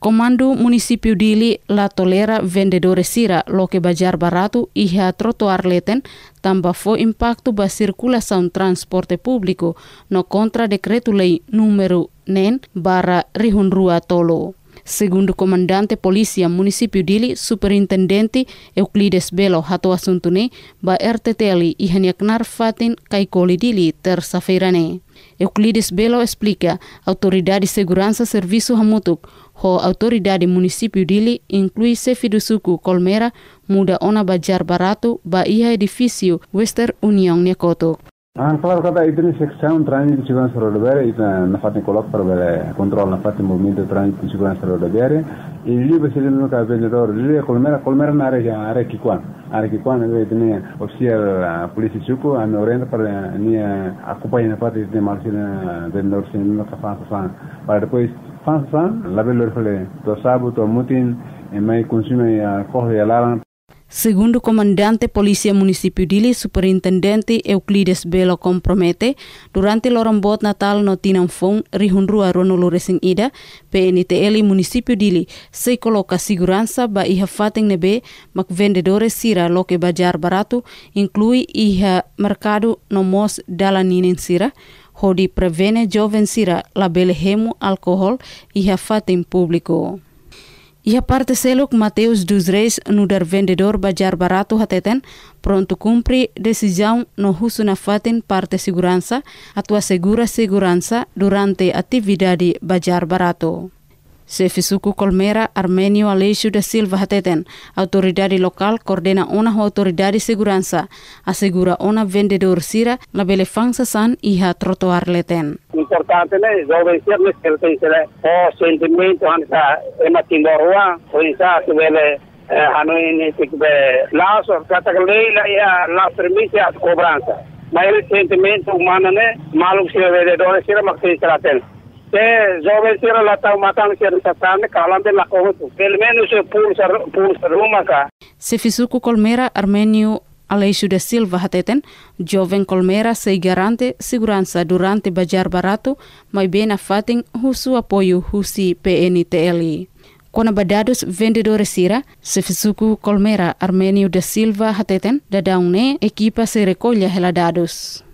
Komando Municipio Dili La Tolera Vendedores Sira Loke Bajar baratu Iha Trotoar Leten tamba fo impacto ba circulação transporte publiko no kontra decreto lei numero NEN barra Rihunrua Tolo. Segundo comandante polisi município Dili, superintendente Euclides Belo Hato asuntune ba RTTLI ihaniak haniaknar fatin koli Dili tersafirane. Euclides Belo explica, autoridade di segurança serviço hamutuk, ho autoridade município Dili inclui Sefidusuku Colmera, muda ona bajar baratu ba iha edifisiu Western Union Nekotuk. الفرق هذا إدريس ساوند ترانزيت سيكونس رودبيري إذا نفاتني كولوك بربلا كنترول نفاتني مومينتو ترانزيت سيكونس رودبيري اللي بس اللي نوكا بيلدور اللي كل مرة كل مرة نعرف عارف كيكوان عارف كيكوان اللي إدني أوفيسير بوليس سوكو أنا أورينت بر إني أكوباي نفاتي إدني مارسينا بيلدور سين نوكا فان فان بعد كويس فان فان لابيلدور فلي تو سابو تو موتين إما يكونسيما يا كوه يا لارن Segundo comandante polícia município Dili, superintendente Euclides Belo compromete, durante lorombot natal no tinanfong rihunrua Ronolo Resing ida, PNTL município de Dili, se coloca segurança ba iha fateng nebe, mak vendedores sira loke bajar barato, inclui iha mercado nomos dalaninen sira, hodi prevene joven sira labele hemu alkohol iha fateng publiko. Ia parte seluk Mateus dos Reis no dar vendedor bajar barato hateten pronto kumpri decisão no husu na faten parte segurança atua segura segurança durante atividade bajar barato. Sefisuku Kolmera Armenio Aleixo da Silva Hateten, autoridade local coordena ona autoridade segurança, assegura ona vendedor sira la belefança san iha e trotoar leten. Importante né, jovem ser né, ele o sentimento ansa ema timborua, ansa se vele eh, ano ini tikbe laço, kata leila ia la permissão e cobrança. Mas ele sentimento humano né, maluco se vendedor dona sira mas tem ते जब तेरा लता matang ser tatane kalam de lakoho tu pelmenu se pul ser pul ser rumaka se fisuku colmera armenio Aleixo da Silva hateten, Joven colmera se garante segurança durante bajar barato, mai bem fatin husu apoio husi PNTL. Kona badados vendedores sira, se fisuku colmera Armenio da Silva hateten, dadaune ekipa equipa se recolha heladados.